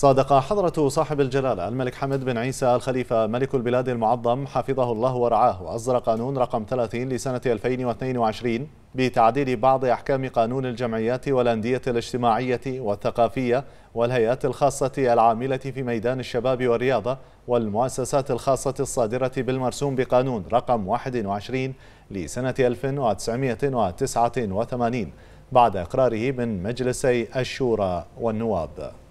صادق حضرة صاحب الجلالة الملك حمد بن عيسى الخليفة ملك البلاد المعظم حفظه الله ورعاه وأصدر قانون رقم 30 لسنة 2022 بتعديل بعض أحكام قانون الجمعيات والأندية الاجتماعية والثقافية والهيئات الخاصة العاملة في ميدان الشباب والرياضة والمؤسسات الخاصة الصادرة بالمرسوم بقانون رقم 21 لسنة 1989 بعد إقراره من مجلسي الشورى والنواب